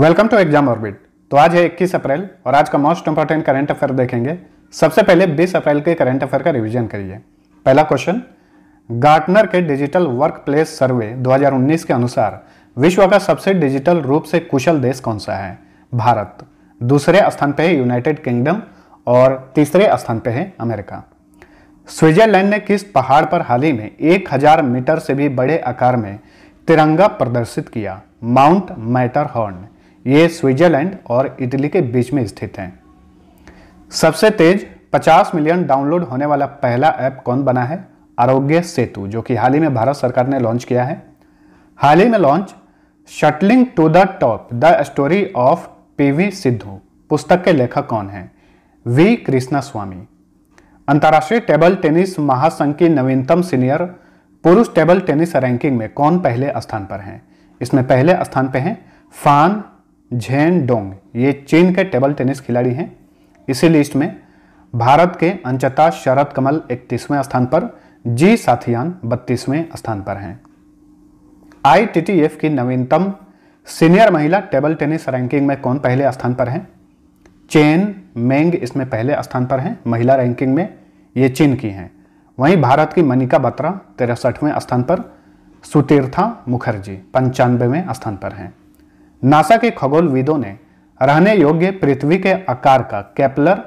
welcome to exam orbit तो आज है 21 अप्रैल और आज का मोस्ट इंपॉर्टेंट करंट अफेयर देखेंगे सबसे पहले 20 अप्रैल के करंट अफेयर का रिवीजन करिए पहला क्वेश्चन गार्टनर के डिजिटल वर्क प्लेस सर्वे 2019 के अनुसार विश्व का सबसे डिजिटल रूप से कुशल देश कौन सा है भारत दूसरे स्थान पर है यूनाइटेड किंगडम और तीसरे स्थान पर है अमेरिका स्विट्जरलैंड ने किस पहाड़ पर हाल ही में एक मीटर से भी बड़े आकार में तिरंगा प्रदर्शित किया माउंट मैटर हॉर्न ये स्विट्जरलैंड और इटली के बीच में स्थित हैं सबसे तेज 50 मिलियन डाउनलोड होने वाला पहला ऐप कौन बना है आरोग्य सेतु जो कि हाल ही में भारत सरकार ने लॉन्च किया है हाल ही में launch shuttling to the top the story of P V Sindhu पुस्तक के लेखक कौन हैं वी कृष्णा स्वामी अंतर्राष्ट्रीय टेबल टेनिस महासंघ की नवीनतम सीनियर पुरुष टेबल टेनिस रैंकिंग में कौन पहले स्थान पर हैं इसमें पहले स्थान पर हैं फान झेन डोंग ये चीन के टेबल टेनिस खिलाड़ी हैं इसी लिस्ट में भारत के अंचता शरद कमल इकतीसवें स्थान पर जी साथियान बत्तीसवें स्थान पर हैं आईटीटीएफ की नवीनतम सीनियर महिला टेबल टेनिस रैंकिंग में कौन पहले स्थान पर हैं चेन मेंग इसमें पहले स्थान पर हैं महिला रैंकिंग में ये चीन की हैं वहीं भारत की मनिका बत्रा तिरसठवें स्थान पर सुतीर्था मुखर्जी पंचानवेवें स्थान पर हैं नासा के खगोलविदों ने रहने योग्य पृथ्वी के आकार का कैपलर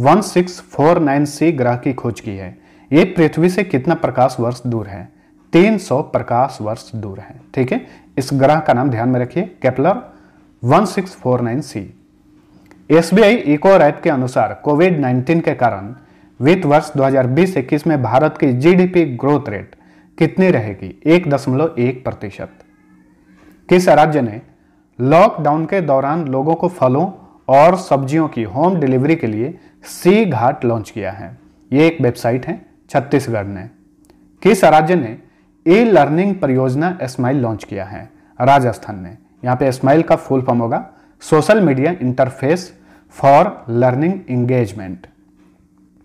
1649c ग्रह की खोज की है ये पृथ्वी से कितना प्रकाश वर्ष दूर है 300 प्रकाश वर्ष दूर है ठीक है इस ग्रह का नाम ध्यान में रखिए कैपलर 1649c एसबीआई इको रैप के अनुसार कोविड 19 के कारण वित्त वर्ष 2020-21 में भारत की जीडीपी ग्रोथ रेट कितनी रहेगी एक दशमलव एक प्रतिशत किस राज्य ने लॉकडाउन के दौरान लोगों को फलों और सब्जियों की होम डिलीवरी के लिए सी घाट लॉन्च किया है ये एक वेबसाइट है छत्तीसगढ़ ने किस राज्य ने ई लर्निंग परियोजना स्माइल लॉन्च किया है राजस्थान ने यहाँ पे स्माइल का फुल फॉर्म होगा social media interface for learning engagement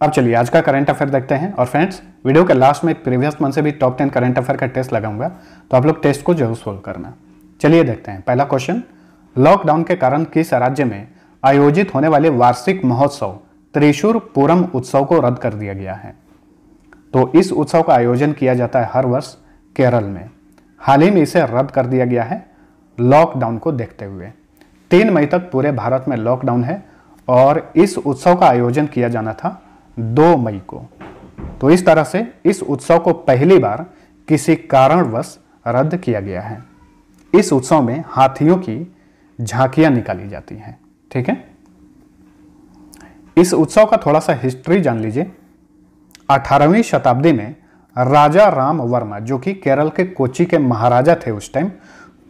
अब चलिए आज का करंट अफेयर देखते हैं और फ्रेंड्स वीडियो के लास्ट में प्रीवियस मंथ से भी टॉप टेन करंट अफेयर का टेस्ट लगाऊंगा तो आप लोग टेस्ट को जरूर सोल्व करना चलिए देखते हैं पहला क्वेश्चन लॉकडाउन के कारण किस राज्य में आयोजित होने वाले वार्षिक महोत्सव त्रिशूर पूरम उत्सव को रद्द कर दिया गया है तो इस उत्सव का आयोजन किया जाता है हर वर्ष केरल में हाल ही में इसे रद्द कर दिया गया है लॉकडाउन को देखते हुए तीन मई तक पूरे भारत में लॉकडाउन है और इस उत्सव का आयोजन किया जाना था दो मई को तो इस तरह से इस उत्सव को पहली बार किसी कारणवश रद्द किया गया है इस उत्सव में हाथियों की झांकियां निकाली जाती हैं ठीक है इस उत्सव का थोड़ा सा हिस्ट्री जान लीजिए 18वीं शताब्दी में राजा राम वर्मा जो कि केरल के कोची के महाराजा थे उस टाइम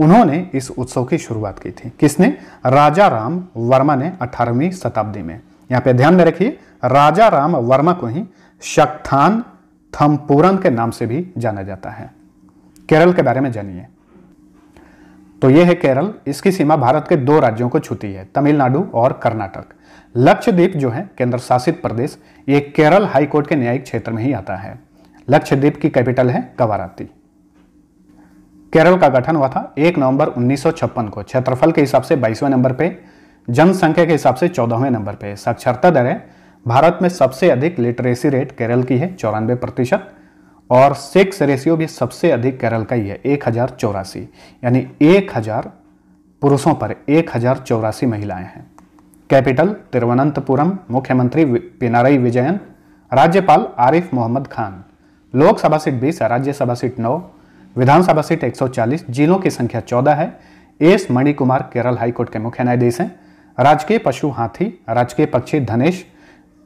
उन्होंने इस उत्सव की शुरुआत की थी किसने राजा राम वर्मा ने 18वीं शताब्दी में यहां पे ध्यान में रखिए राजा राम वर्मा को ही शक्थान थम्पूरन के नाम से भी जाना जाता है केरल के बारे में जानिए तो ये है केरल इसकी सीमा भारत के दो राज्यों को छूती है तमिलनाडु और कर्नाटक लक्षद्वीप जो है केंद्र शासित प्रदेश ये केरल हाईकोर्ट के न्यायिक क्षेत्र में ही आता है लक्षद्वीप की कैपिटल है कवाराती केरल का गठन हुआ था 1 नवंबर 1956 को क्षेत्रफल के हिसाब से 22वें नंबर पे जनसंख्या के हिसाब से 14वें नंबर पे साक्षरता दर है भारत में सबसे अधिक लिटरेसी रेट केरल की है चौरानवे प्रतिशत और सेक्स रेशियो भी सबसे अधिक केरल का ही है एक हज़ार चौरासी यानी एक हज़ार पुरुषों पर एक हज़ार चौरासी महिलाएं हैं कैपिटल तिरुवनंतपुरम मुख्यमंत्री पिनाराई विजयन राज्यपाल आरिफ मोहम्मद खान लोकसभा सीट बीस राज्यसभा सीट नौ विधानसभा सीट 140 जिलों की संख्या 14 है एस मणिकुमार केरल हाईकोर्ट के मुख्य न्यायाधीश हैं राजकीय पशु हाथी राजकीय पक्षी धनेश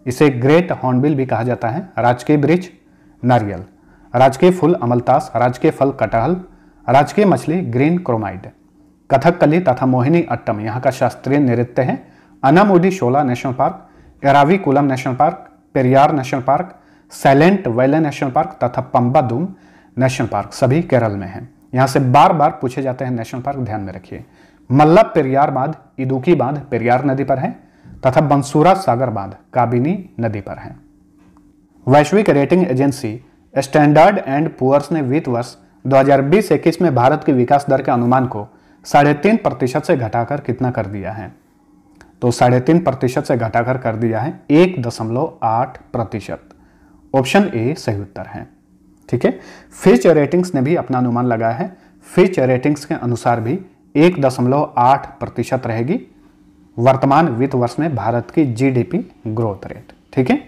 इसे ग्रेट हॉर्नबिल भी कहा जाता है राजकीय ब्रिज नारियल राजकीय फूल अमलतास राजकीय फल कटहल राजकीय मछली ग्रीन क्रोमाइड कथकली तथा मोहिनी अट्टम यहाँ का शास्त्रीय नृत्य है Anamudi Shola National Park Eravikulam National Park Periyar National Park Silent Valley National Park तथा पंबादूम नेशनल पार्क सभी केरल में हैं यहाँ से बार बार पूछे जाते हैं नेशनल पार्क ध्यान में रखिए मल्ला पेरियार बांध इदुकी बांध पेरियार नदी पर है तथा बंसूरा सागर बांध काबिनी नदी पर है वैश्विक rating agency Standard and Poor's ने वित्त वर्ष 2020-21 में भारत की विकास दर के अनुमान को साढ़े तीन प्रतिशत से घटाकर कितना कर दिया है तो साढ़े तीन प्रतिशत से घटाकर कर दिया है एक दशमलव आठ प्रतिशत ऑप्शन ए सही उत्तर है ठीक है फिच रेटिंग्स ने भी अपना अनुमान लगाया है फिच रेटिंग्स के अनुसार भी एक दशमलव आठ प्रतिशत रहेगी वर्तमान वित्त वर्ष में भारत की जीडीपी ग्रोथ रेट ठीक है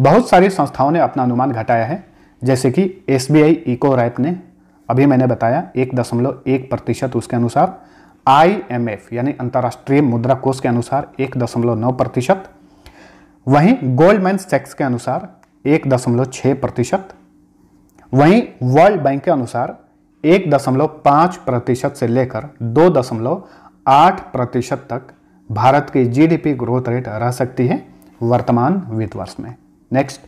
बहुत सारी संस्थाओं ने अपना अनुमान घटाया है जैसे कि S B I Ecowrap ने अभी मैंने बताया एक दशमलव एक प्रतिशत उसके अनुसार आईएमएफ यानी अंतर्राष्ट्रीय मुद्रा कोष के अनुसार एक दशमलव नौ प्रतिशत वहीं गोल्डमैन सेक्स के अनुसार एक दशमलव छः प्रतिशत वहीं वर्ल्ड बैंक के अनुसार एक दशमलव पाँच प्रतिशत से लेकर दो दशमलव आठ प्रतिशत तक भारत की जीडीपी ग्रोथ रेट रह सकती है वर्तमान वित्त वर्ष में नेक्स्ट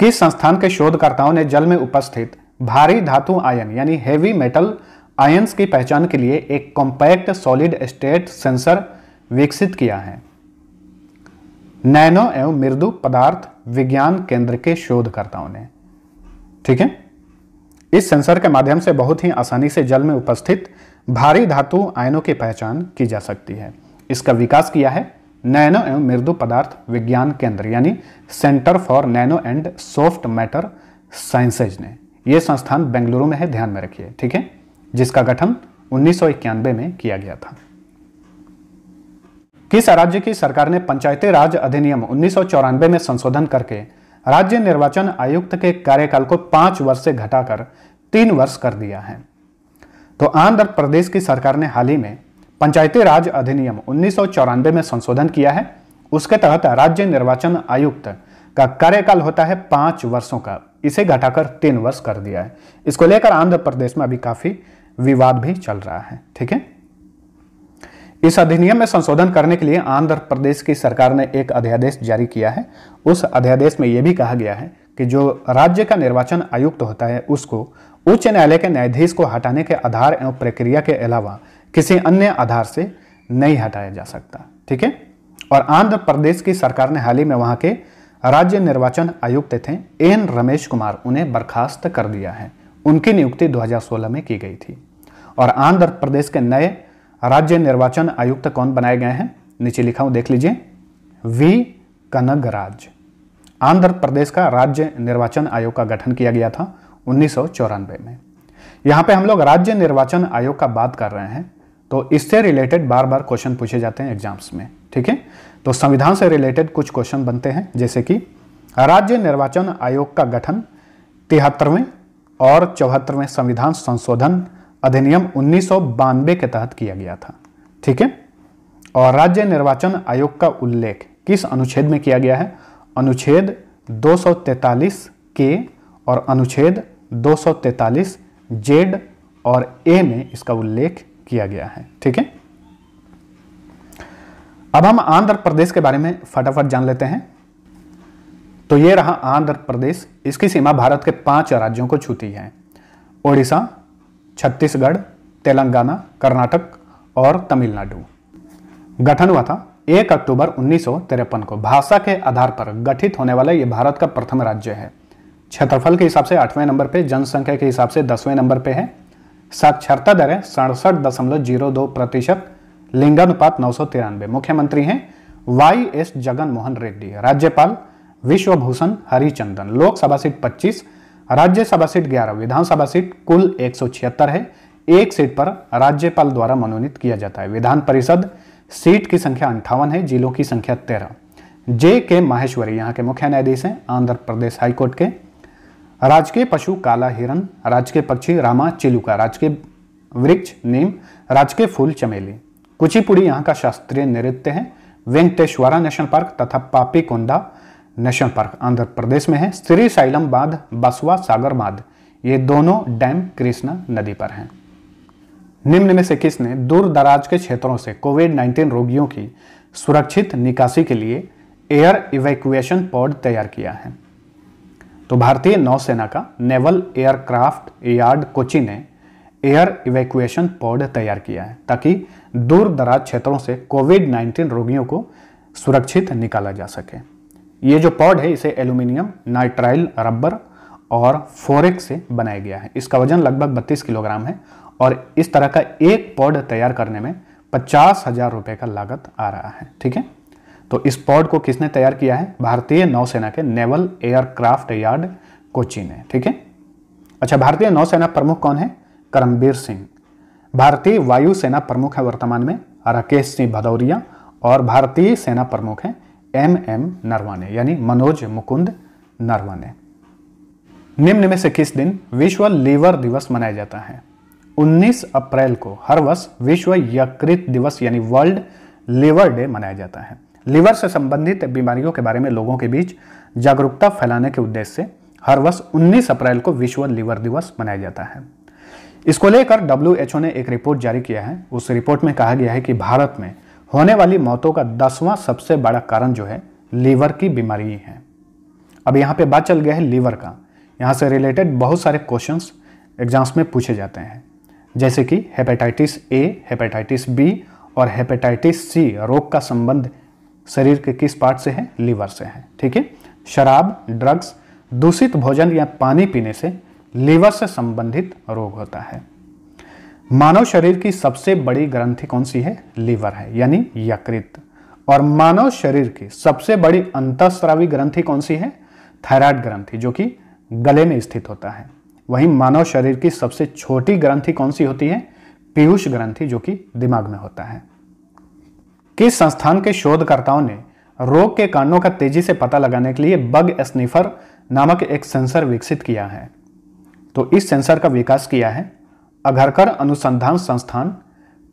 किस संस्थान के शोधकर्ताओं ने जल में उपस्थित भारी धातु आयन यानी हेवी मेटल आयंस की पहचान के लिए एक कॉम्पैक्ट सॉलिड स्टेट सेंसर विकसित किया है नैनो एवं मृदु पदार्थ विज्ञान केंद्र के शोधकर्ताओं ने ठीक है इस सेंसर के माध्यम से बहुत ही आसानी से जल में उपस्थित भारी धातु आयनों की पहचान की जा सकती है इसका विकास किया है नैनो एवं मृदु पदार्थ विज्ञान केंद्र यानी Centre for Nano and Soft Matter Sciences ने यह संस्थान बेंगलुरु में है ध्यान में रखिए ठीक है जिसका गठन उन्नीस में किया गया था किस राज्य की सरकार ने पंचायती राज अधिनियम उन्नीस में संशोधन करके राज्य निर्वाचन आयुक्त के कार्यकाल को पांच वर्ष से घटाकर तीन वर्ष कर दिया है तो आंध्र प्रदेश की सरकार ने हाल ही में पंचायती राज अधिनियम उन्नीस में संशोधन किया है उसके तहत राज्य निर्वाचन आयुक्त का कार्यकाल होता है पांच वर्षों का इसे घटाकर तीन वर्ष कर दिया है इसको लेकर आंध्र प्रदेश में अभी काफ़ी विवाद भी चल रहा है ठीक है इस अधिनियम में संशोधन करने के लिए आंध्र प्रदेश की सरकार ने एक अध्यादेश जारी किया है उस अध्यादेश में यह भी कहा गया है कि जो राज्य का निर्वाचन आयुक्त होता है उसको उच्च न्यायालय के न्यायाधीश को हटाने के आधार एवं प्रक्रिया के अलावा किसी अन्य आधार से नहीं हटाया जा सकता ठीक है और आंध्र प्रदेश की सरकार ने हाल ही में वहां के राज्य निर्वाचन आयुक्त थे एन रमेश कुमार उन्हें बर्खास्त कर दिया है उनकी नियुक्ति 2016 में की गई थी और आंध्र प्रदेश के नए राज्य निर्वाचन आयुक्त कौन बनाए गए हैं नीचे लिखा हूं देख लीजिए वी कनगराज आंध्र प्रदेश का राज्य निर्वाचन आयोग का गठन किया गया था उन्नीस में यहाँ पे हम लोग राज्य निर्वाचन आयोग का बात कर रहे हैं तो इससे रिलेटेड बार बार क्वेश्चन पूछे जाते हैं एग्जाम्स में ठीक है तो संविधान से रिलेटेड कुछ क्वेश्चन बनते हैं जैसे कि राज्य निर्वाचन आयोग का गठन तिहत्तरवें और चौहत्तरवें संविधान संशोधन अधिनियम उन्नीस के तहत किया गया था ठीक है और राज्य निर्वाचन आयोग का उल्लेख किस अनुच्छेद में किया गया है अनुच्छेद 243 के और अनुच्छेद 243 जेड और ए में इसका उल्लेख किया गया है ठीक है अब हम आंध्र प्रदेश के बारे में फटाफट जान लेते हैं तो यह रहा आंध्र प्रदेश इसकी सीमा भारत के पांच राज्यों को छूती है ओडिशा छत्तीसगढ़ तेलंगाना कर्नाटक और तमिलनाडु गठन हुआ था एक अक्टूबर उन्नीस को भाषा के आधार पर गठित होने वाला ये भारत का प्रथम राज्य है क्षेत्रफल के हिसाब से आठवें नंबर पे जनसंख्या के हिसाब से दसवें नंबर पे है साक्षरता दर है सड़सठ दशमलव जीरो दो प्रतिशत लिंगानुपात नौ सौ तिरानवे मुख्यमंत्री हैं वाई एस जगन मोहन रेड्डी राज्यपाल Biswabhusan Harichandan Lok Sabha seat 25 Rajya Sabha seat 11 Vidhan Sabha seat कुल एक है एक सीट पर राज्यपाल द्वारा मनोनीत किया जाता है विधान परिषद सीट की संख्या अंठावन है जिलों की संख्या तेरह जे के माहेश्वरी यहाँ के मुख्य न्यायाधीश हैं आंध्र प्रदेश हाईकोर्ट के राजकीय पशु काला हिरन राजकीय पक्षी रामा चिलुका राजकीय वृक्ष नीम राजकीय फूल चमेली कुचिपुड़ी यहाँ का शास्त्रीय नृत्य है वेंकटेश्वरा नेशनल पार्क तथा Papikonda National Park Andhra Pradesh में है श्री साइलम बांध बसवा सागर बांध ये दोनों डैम कृष्णा नदी पर हैं निम्न में से किसने दूर दराज के क्षेत्रों से कोविड 19 रोगियों की सुरक्षित निकासी के लिए एयर इवैक्यूएशन पॉड तैयार किया है तो भारतीय नौसेना का नेवल एयरक्राफ्ट यार्ड कोची ने एयर इवैक्यूएशन पॉड तैयार किया है ताकि दूर दराज क्षेत्रों से कोविड 19 रोगियों को सुरक्षित निकाला जा सके ये जो पॉड है इसे एल्यूमिनियम नाइट्राइल रबर और फोरेक से बनाया गया है इसका वजन लगभग 32 किलोग्राम है और इस तरह का एक पॉड तैयार करने में पचास हजार रुपये का लागत आ रहा है ठीक है तो इस पॉड को किसने तैयार किया है भारतीय नौसेना के नेवल एयरक्राफ्ट यार्ड कोची ने ठीक है अच्छा भारतीय नौसेना प्रमुख कौन है करमबीर सिंह भारतीय वायुसेना प्रमुख है वर्तमान में राकेश सिंह भदौरिया और भारतीय सेना प्रमुख है एम एम नरवाने यानी मनोज मुकुंद नरवाने निम्न में से किस दिन विश्व लीवर दिवस मनाया जाता है 19 अप्रैल को हर वर्ष विश्व यकृत दिवस यानी वर्ल्ड लिवर डे मनाया जाता है लिवर से संबंधित बीमारियों के बारे में लोगों के बीच जागरूकता फैलाने के उद्देश्य से हर वर्ष 19 अप्रैल को विश्व लिवर दिवस मनाया जाता है इसको लेकर डब्ल्यू ने एक रिपोर्ट जारी किया है उस रिपोर्ट में कहा गया है कि भारत में होने वाली मौतों का दसवां सबसे बड़ा कारण जो है लीवर की बीमारी है अब यहाँ पे बात चल गया है लीवर का यहाँ से रिलेटेड बहुत सारे क्वेश्चंस एग्जाम्स में पूछे जाते हैं जैसे कि हेपेटाइटिस ए हेपेटाइटिस बी और हेपेटाइटिस सी रोग का संबंध शरीर के किस पार्ट से है लीवर से है ठीक है शराब ड्रग्स दूषित भोजन या पानी पीने से लीवर से संबंधित रोग होता है मानव शरीर की सबसे बड़ी ग्रंथि कौन सी है लीवर है यानी यकृत और मानव शरीर की सबसे बड़ी अंतस्रावी ग्रंथि कौन सी है थायराइड ग्रंथि जो कि गले में स्थित होता है वहीं मानव शरीर की सबसे छोटी ग्रंथि कौन सी होती है पीयूष ग्रंथि जो कि दिमाग में होता है किस संस्थान के शोधकर्ताओं ने रोग के कारणों का तेजी से पता लगाने के लिए बग स्निफर नामक एक सेंसर विकसित किया है तो इस सेंसर का विकास किया है अघरकर अनुसंधान संस्थान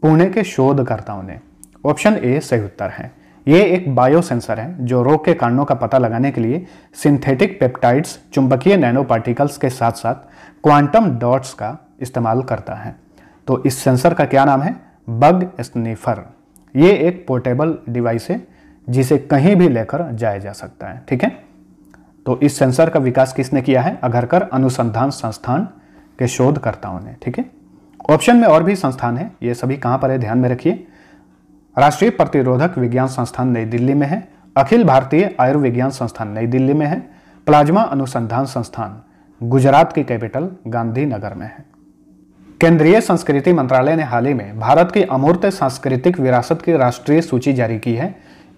पुणे के शोधकर्ताओं ने ऑप्शन ए सही उत्तर है ये एक बायोसेंसर है जो रोग के कारणों का पता लगाने के लिए सिंथेटिक पेप्टाइड्स चुंबकीय नैनो पार्टिकल्स के साथ साथ क्वांटम डॉट्स का इस्तेमाल करता है तो इस सेंसर का क्या नाम है बग स्नीफर ये एक पोर्टेबल डिवाइस है जिसे कहीं भी लेकर जाया जा सकता है ठीक है तो इस सेंसर का विकास किसने किया है अघरकर अनुसंधान संस्थान के शोधकर्ताओं ने ठीक है ऑप्शन में और भी संस्थान है ये सभी कहाँ पर है ध्यान में रखिए राष्ट्रीय प्रतिरोधक विज्ञान संस्थान नई दिल्ली में है अखिल भारतीय आयुर्विज्ञान संस्थान नई दिल्ली में है प्लाज्मा अनुसंधान संस्थान गुजरात की कैपिटल गांधीनगर में है केंद्रीय संस्कृति मंत्रालय ने हाल ही में भारत की अमूर्त सांस्कृतिक विरासत की राष्ट्रीय सूची जारी की है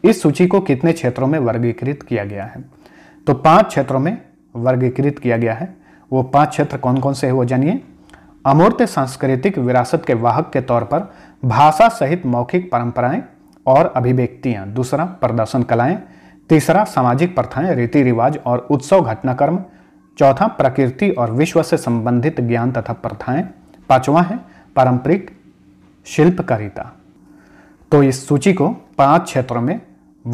इस सूची को कितने क्षेत्रों में वर्गीकृत किया गया है तो पांच क्षेत्रों में वर्गीकृत किया गया है वो पांच क्षेत्र कौन कौन से है वो जानिए अमूर्त सांस्कृतिक विरासत के वाहक के तौर पर भाषा सहित मौखिक परंपराएं और अभिव्यक्तियां दूसरा प्रदर्शन कलाएं तीसरा सामाजिक प्रथाएं रीति रिवाज और उत्सव घटनाक्रम चौथा प्रकृति और विश्व से संबंधित ज्ञान तथा प्रथाएं पांचवा है पारंपरिक शिल्पकारिता तो इस सूची को पांच क्षेत्रों में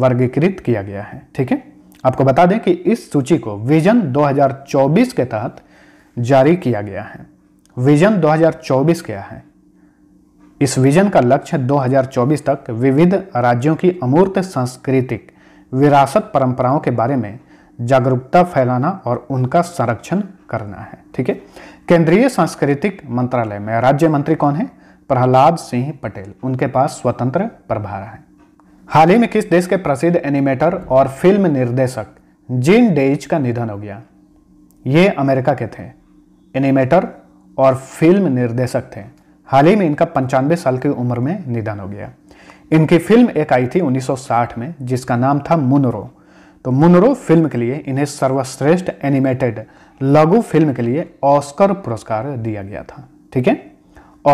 वर्गीकृत किया गया है ठीक है आपको बता दें कि इस सूची को विजन 2024 के तहत जारी किया गया है विजन 2024 क्या है इस विजन का लक्ष्य 2024 तक विविध राज्यों की अमूर्त सांस्कृतिक विरासत परंपराओं के बारे में जागरूकता फैलाना और उनका संरक्षण करना है ठीक है केंद्रीय सांस्कृतिक मंत्रालय में राज्य मंत्री कौन है प्रहलाद सिंह पटेल उनके पास स्वतंत्र प्रभार है हाल ही में किस देश के प्रसिद्ध एनिमेटर और फिल्म निर्देशक जीन डेज का निधन हो गया ये अमेरिका के थे एनिमेटर और फिल्म निर्देशक थे हाल ही में इनका पंचानवे साल की उम्र में निधन हो गया इनकी फिल्म एक आई थी 1960 में जिसका नाम था मुनरो तो मुनरो फिल्म के लिए इन्हें सर्वश्रेष्ठ एनिमेटेड लघु फिल्म के लिए ऑस्कर पुरस्कार दिया गया था ठीक है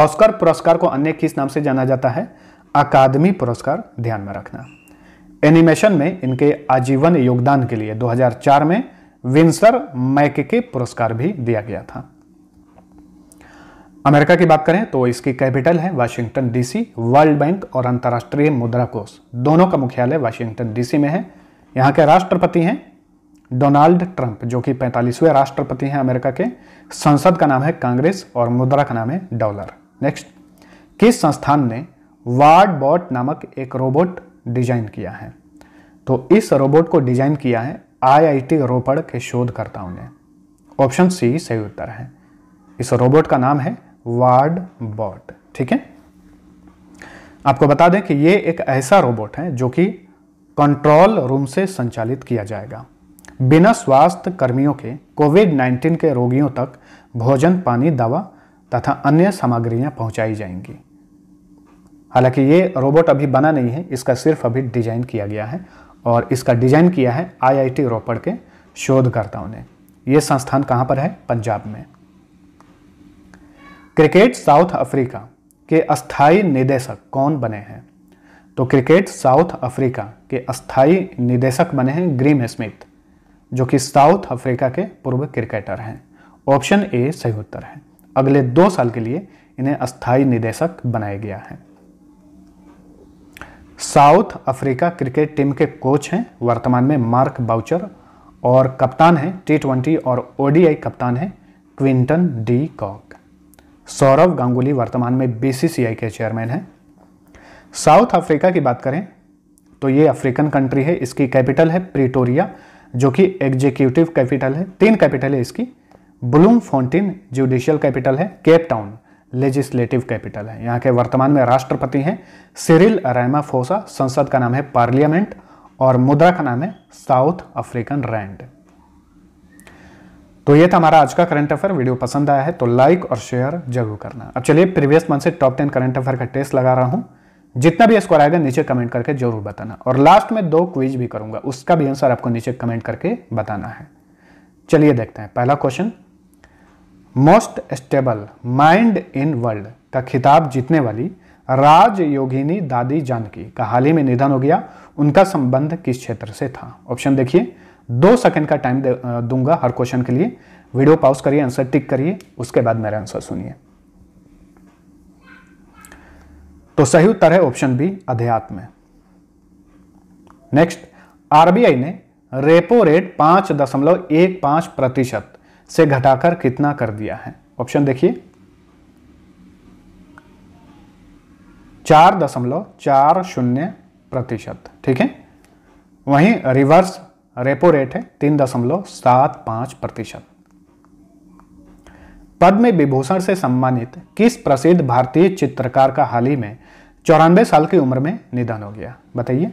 ऑस्कर पुरस्कार को अन्य किस नाम से जाना जाता है अकादमी पुरस्कार ध्यान में रखना एनिमेशन में इनके आजीवन योगदान के लिए 2004 में विंसर मैके पुरस्कार भी दिया गया था अमेरिका की बात करें तो इसकी कैपिटल है वाशिंगटन डीसी वर्ल्ड बैंक और अंतर्राष्ट्रीय मुद्रा कोष दोनों का मुख्यालय वाशिंगटन डीसी में है यहाँ के राष्ट्रपति हैं डोनाल्ड ट्रंप जो कि पैंतालीसवें राष्ट्रपति हैं अमेरिका के संसद का नाम है कांग्रेस और मुद्रा का नाम है डॉलर नेक्स्ट किस संस्थान ने वार्ड बॉट नामक एक रोबोट डिजाइन किया है तो इस रोबोट को डिजाइन किया है आईआईटी रोपड़ के शोधकर्ताओं ने ऑप्शन सी सही उत्तर है इस रोबोट का नाम है वार्ड बॉट ठीक है आपको बता दें कि ये एक ऐसा रोबोट है जो कि कंट्रोल रूम से संचालित किया जाएगा बिना स्वास्थ्य कर्मियों के कोविड 19 के रोगियों तक भोजन पानी दवा तथा अन्य सामग्रियां पहुंचाई जाएंगी हालांकि ये रोबोट अभी बना नहीं है इसका सिर्फ अभी डिजाइन किया गया है और इसका डिजाइन किया है आईआईटी रोपड़ के शोधकर्ताओं ने ये संस्थान कहाँ पर है पंजाब में क्रिकेट साउथ अफ्रीका के अस्थाई निदेशक कौन बने हैं तो क्रिकेट साउथ अफ्रीका के अस्थाई निदेशक बने हैं ग्रीम स्मिथ जो कि साउथ अफ्रीका के पूर्व क्रिकेटर हैं ऑप्शन ए सही उत्तर है अगले दो साल के लिए इन्हें अस्थाई निदेशक बनाया गया है साउथ अफ्रीका क्रिकेट टीम के कोच हैं वर्तमान में मार्क बाउचर और कप्तान हैं टी ट्वेंटी और ओडीआई कप्तान हैं Quinton de Kock Sourav Ganguly वर्तमान में बीसीसीआई के चेयरमैन हैं साउथ अफ्रीका की बात करें तो ये अफ्रीकन कंट्री है इसकी कैपिटल है प्रिटोरिया जो कि एग्जीक्यूटिव कैपिटल है तीन कैपिटल है इसकी ब्लूम फाउंटेन जुडिशियल कैपिटल है केप टाउन लेजिस्लेटिव कैपिटल है यहाँ के वर्तमान में राष्ट्रपति हैं सिरिल रैमा फोसा संसद का नाम है पार्लियामेंट और मुद्रा का नाम है साउथ अफ्रीकन रैंड तो ये था हमारा आज का करंट अफेयर वीडियो पसंद आया है तो लाइक और शेयर जरूर करना अब चलिए प्रीवियस मंथ से टॉप टेन करंट अफेयर का टेस्ट लगा रहा हूँ जितना भी स्कोर आएगा नीचे कमेंट करके जरूर बताना और लास्ट में दो क्विज भी करूंगा उसका भी आंसर आपको नीचे कमेंट करके बताना है चलिए देखते हैं पहला question most stable mind in world का खिताब जीतने वाली राजयोगिनी दादी जानकी का हाल ही में निधन हो गया उनका संबंध किस क्षेत्र से था ऑप्शन देखिए दो सेकंड का टाइम दूंगा हर क्वेश्चन के लिए वीडियो पॉज करिए आंसर टिक करिए उसके बाद मेरा आंसर सुनिए तो सही उत्तर है ऑप्शन बी अध्यात्म नेक्स्ट आरबीआई ने रेपो रेट पांच दशमलव एक पांच प्रतिशत से घटाकर कितना कर दिया है ऑप्शन देखिए चार दशमलव चार शून्य प्रतिशत ठीक है वहीं रिवर्स रेपो रेट है तीन दशमलव सात पांच प्रतिशत पद्म विभूषण से सम्मानित किस प्रसिद्ध भारतीय चित्रकार का हाल ही में चौरानवे साल की उम्र में निधन हो गया बताइए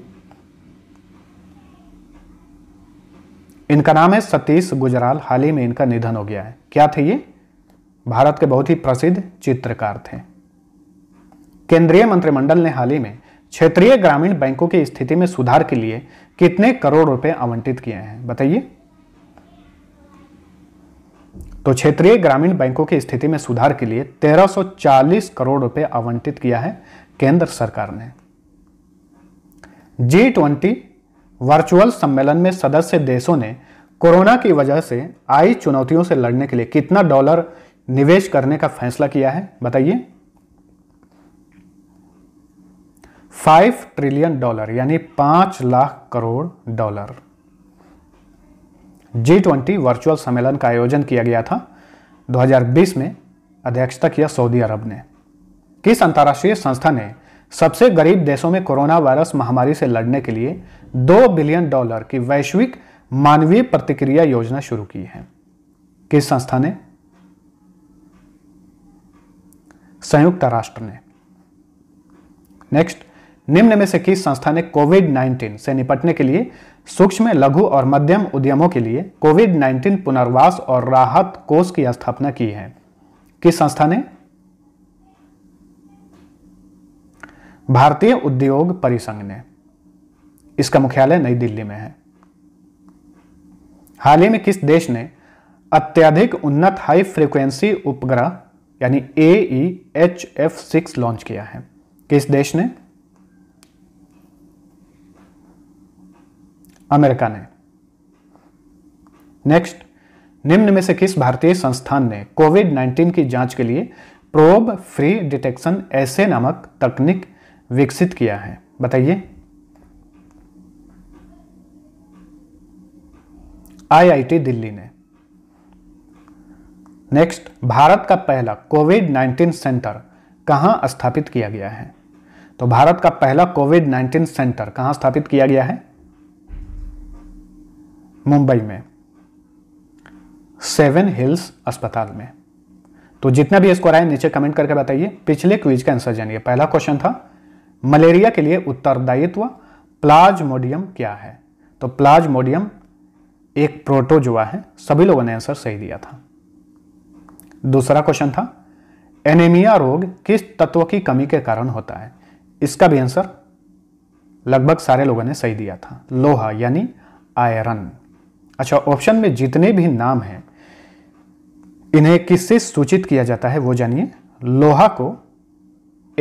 इनका नाम है सतीश गुजराल हाल ही में इनका निधन हो गया है क्या थे ये भारत के बहुत ही प्रसिद्ध चित्रकार थे केंद्रीय मंत्रिमंडल ने हाल ही में क्षेत्रीय ग्रामीण बैंकों की स्थिति में सुधार के लिए कितने करोड़ रुपए आवंटित किए हैं बताइए तो क्षेत्रीय ग्रामीण बैंकों की स्थिति में सुधार के लिए 1340 करोड़ रुपए आवंटित किया है केंद्र सरकार ने जी ट्वेंटी वर्चुअल सम्मेलन में सदस्य देशों ने कोरोना की वजह से आई चुनौतियों से लड़ने के लिए कितना डॉलर निवेश करने का फैसला किया है बताइए फाइव ट्रिलियन डॉलर यानी पांच lakh crore dollar G twenty virtual सम्मेलन का आयोजन किया गया था 2020 में अध्यक्षता किया सऊदी अरब ने किस अंतर्राष्ट्रीय संस्था ने सबसे गरीब देशों में कोरोना वायरस महामारी से लड़ने के लिए दो बिलियन डॉलर की वैश्विक मानवीय प्रतिक्रिया योजना शुरू की है किस संस्था ने संयुक्त राष्ट्र ने नेक्स्ट निम्न में से किस संस्था ने कोविड 19 से निपटने के लिए सूक्ष्म लघु और मध्यम उद्यमों के लिए कोविड 19 पुनर्वास और राहत कोष की स्थापना की है किस संस्था ने भारतीय उद्योग परिसंघ ने इसका मुख्यालय नई दिल्ली में है हाल ही में किस देश ने अत्यधिक उन्नत हाई फ्रीक्वेंसी उपग्रह यानी A E H F six launch किया है किस देश ने अमेरिका ने नेक्स्ट निम्न में से किस भारतीय संस्थान ने कोविड 19 की जांच के लिए प्रोब फ्री डिटेक्शन ऐसे नामक तकनीक विकसित किया है बताइए आईआईटी दिल्ली ने नेक्स्ट भारत का पहला कोविड 19 सेंटर कहां स्थापित किया गया है तो भारत का पहला कोविड 19 सेंटर कहां स्थापित किया गया है मुंबई में सेवन हिल्स अस्पताल में तो जितना भी स्कोर आए नीचे कमेंट करके बताइए पिछले क्विज का आंसर जानिए पहला क्वेश्चन था मलेरिया के लिए उत्तरदायित्व प्लाज्मोडियम क्या है तो प्लाज्मोडियम एक प्रोटोजुआ है सभी लोगों ने आंसर सही दिया था दूसरा क्वेश्चन था एनेमिया रोग किस तत्व की कमी के कारण होता है इसका भी आंसर लगभग सारे लोगों ने सही दिया था लोहा यानी आयरन अच्छा ऑप्शन में जितने भी नाम हैं इन्हें किससे सूचित किया जाता है वो जानिए लोहा को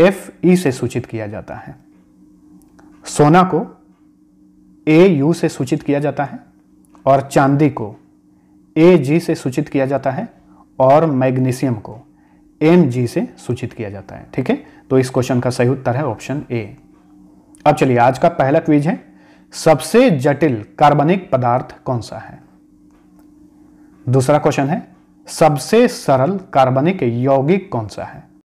एफ ई e से सूचित किया जाता है सोना को ए यू से सूचित किया जाता है और चांदी को ए जी से सूचित किया जाता है और मैग्नीशियम को एम जी से सूचित किया जाता है ठीक है तो इस क्वेश्चन का सही उत्तर है ऑप्शन ए अब चलिए आज का पहला क्विज है सबसे जटिल कार्बनिक पदार्थ कौन सा है दूसरा क्वेश्चन है सबसे सरल कार्बनिक यौगिक कौन सा है